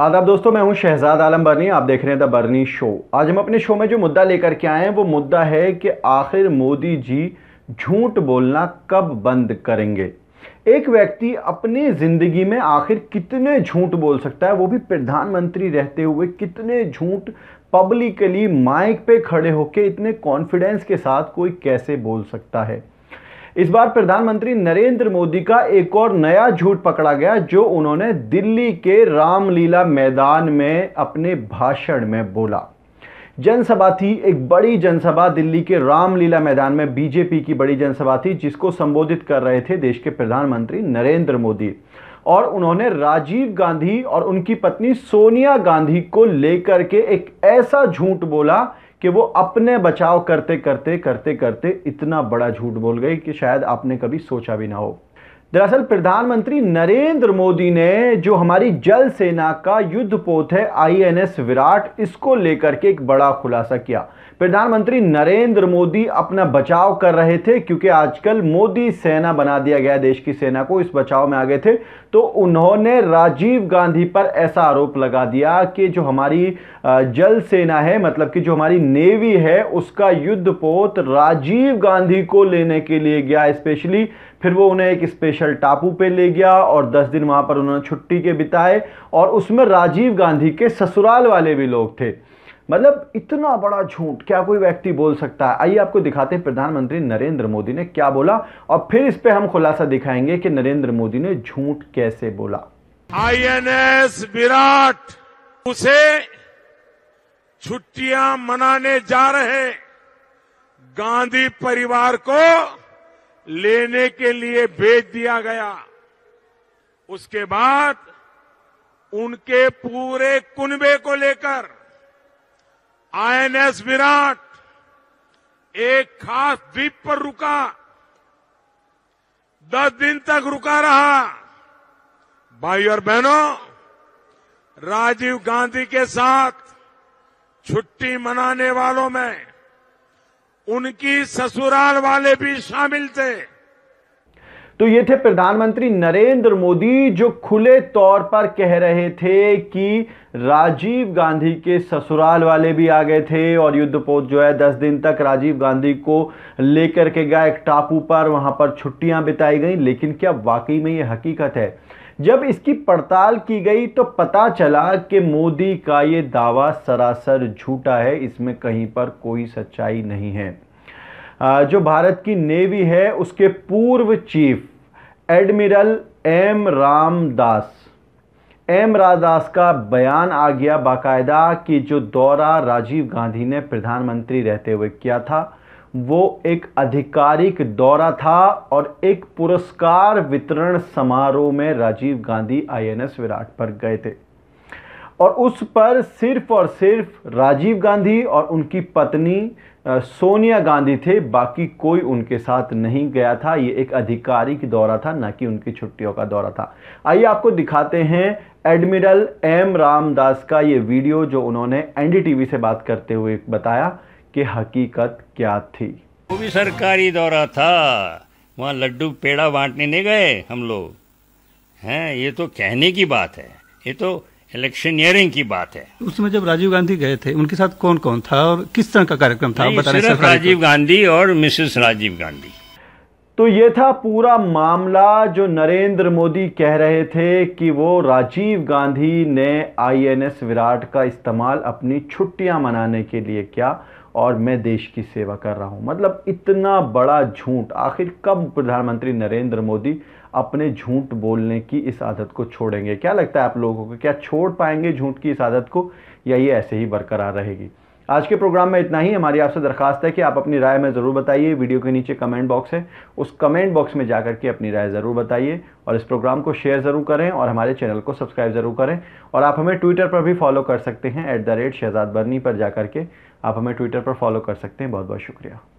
आदाब दोस्तों मैं हूं शहजाद आलम बर्नी आप देख रहे हैं द बर्नी शो आज हम अपने शो में जो मुद्दा लेकर के आए हैं वो मुद्दा है कि आखिर मोदी जी झूठ बोलना कब बंद करेंगे एक व्यक्ति अपनी ज़िंदगी में आखिर कितने झूठ बोल सकता है वो भी प्रधानमंत्री रहते हुए कितने झूठ पब्लिकली माइक पे खड़े होकर इतने कॉन्फिडेंस के साथ कोई कैसे बोल सकता है इस बार प्रधानमंत्री नरेंद्र मोदी का एक और नया झूठ पकड़ा गया जो उन्होंने दिल्ली के रामलीला मैदान में अपने भाषण में बोला जनसभा थी एक बड़ी जनसभा दिल्ली के रामलीला मैदान में बीजेपी की बड़ी जनसभा थी जिसको संबोधित कर रहे थे देश के प्रधानमंत्री नरेंद्र मोदी और उन्होंने राजीव गांधी और उनकी पत्नी सोनिया गांधी को लेकर के एक ऐसा झूठ बोला कि वो अपने बचाव करते करते करते करते इतना बड़ा झूठ बोल गई कि शायद आपने कभी सोचा भी ना हो दरअसल प्रधानमंत्री नरेंद्र मोदी ने जो हमारी जल सेना का युद्ध पोत है आईएनएस विराट इसको लेकर के एक बड़ा खुलासा किया प्रधानमंत्री नरेंद्र मोदी अपना बचाव कर रहे थे क्योंकि आजकल मोदी सेना बना दिया गया देश की सेना को इस बचाव में आ गए थे तो उन्होंने राजीव गांधी पर ऐसा आरोप लगा दिया कि जो हमारी जल सेना है मतलब कि जो हमारी नेवी है उसका युद्ध पोत राजीव गांधी को लेने के लिए गया स्पेशली फिर वो उन्हें एक स्पेशल माउरिशल टापू पे ले गया और 10 दिन वहाँ पर उन्होंने छुट्टी के बिताए और उसमें राजीव गांधी के ससुराल वाले भी लोग थे मतलब इतना बड़ा झूठ क्या कोई व्यक्ति बोल सकता है आइए आपको दिखाते हैं प्रधानमंत्री नरेंद्र मोदी ने क्या बोला और फिर इस पर हम खुलासा दिखाएंगे कि नरेंद्र मोदी ने झूठ कैसे बोला आईएनएस विराट उसे छुट्टियां मनाने जा रहे गांधी परिवार को लेने के लिए भेज दिया गया उसके बाद उनके पूरे कुनबे को लेकर आईएनएस विराट एक खास द्वीप पर रुका दस दिन तक रुका रहा भाई और बहनों राजीव गांधी के साथ छुट्टी मनाने वालों में उनकी ससुराल वाले भी शामिल थे तो ये थे प्रधानमंत्री नरेंद्र मोदी जो खुले तौर पर कह रहे थे कि राजीव गांधी के ससुराल वाले भी आ गए थे और युद्धपोत जो है दस दिन तक राजीव गांधी को लेकर के गए एक टापू पर वहां पर छुट्टियां बिताई गई लेकिन क्या वाकई में ये हकीकत है जब इसकी पड़ताल की गई तो पता चला कि मोदी का ये दावा सरासर झूठा है इसमें कहीं पर कोई सच्चाई नहीं है जो भारत की नेवी है उसके पूर्व chief admiral M Ramdas M Ramdas का बयान आ गया बाकायदा कि जो दौरा राजीव गांधी ने प्रधानमंत्री रहते हुए किया था वो एक आधिकारिक दौरा था और एक पुरस्कार वितरण समारोह में राजीव गांधी आईएनएस विराट पर गए थे और उस पर सिर्फ और सिर्फ राजीव गांधी और उनकी पत्नी सोनिया गांधी थे बाकी कोई उनके साथ नहीं गया था ये एक आधिकारिक दौरा था ना कि उनकी छुट्टियों का दौरा था आइए आपको दिखाते हैं एडमिरल एम रामदास का ये वीडियो जो उन्होंने एनडीटीवी से बात करते हुए बताया कि हकीकत क्या थी वो भी सरकारी दौरा था वहाँ लड्डू पेड़ा बांटने नहीं गए हम लोग हैं ये तो कहने की बात है ये तो इलेक्शनियरिंग की बात है उसमें जब राजीव गांधी गए थे उनके साथ कौन कौन था और किस तरह का कार्यक्रम था बताने सिर्फ राजीव गांधी और मिसेस राजीव गांधी तो ये था पूरा मामला जो नरेंद्र मोदी कह रहे थे कि वो राजीव गांधी ने आईएनएस विराट का इस्तेमाल अपनी छुट्टियां मनाने के लिए किया और मैं देश की सेवा कर रहा हूँ मतलब इतना बड़ा झूठ आखिर कब प्रधानमंत्री नरेंद्र मोदी अपने झूठ बोलने की इस आदत को छोड़ेंगे क्या लगता है आप लोगों को क्या छोड़ पाएंगे झूठ की इस आदत को या ये ऐसे ही बरकरार रहेगी आज के प्रोग्राम में इतना ही हमारी आपसे दरखास्त है कि आप अपनी राय में ज़रूर बताइए वीडियो के नीचे कमेंट बॉक्स है उस कमेंट बॉक्स में जाकर के अपनी राय ज़रूर बताइए और इस प्रोग्राम को शेयर ज़रूर करें और हमारे चैनल को सब्सक्राइब ज़रूर करें और आप हमें ट्विटर पर भी फॉलो कर सकते हैं एट द रेट शहजाद पर जा के आप हमें ट्विटर पर फॉलो कर सकते हैं बहुत बहुत शुक्रिया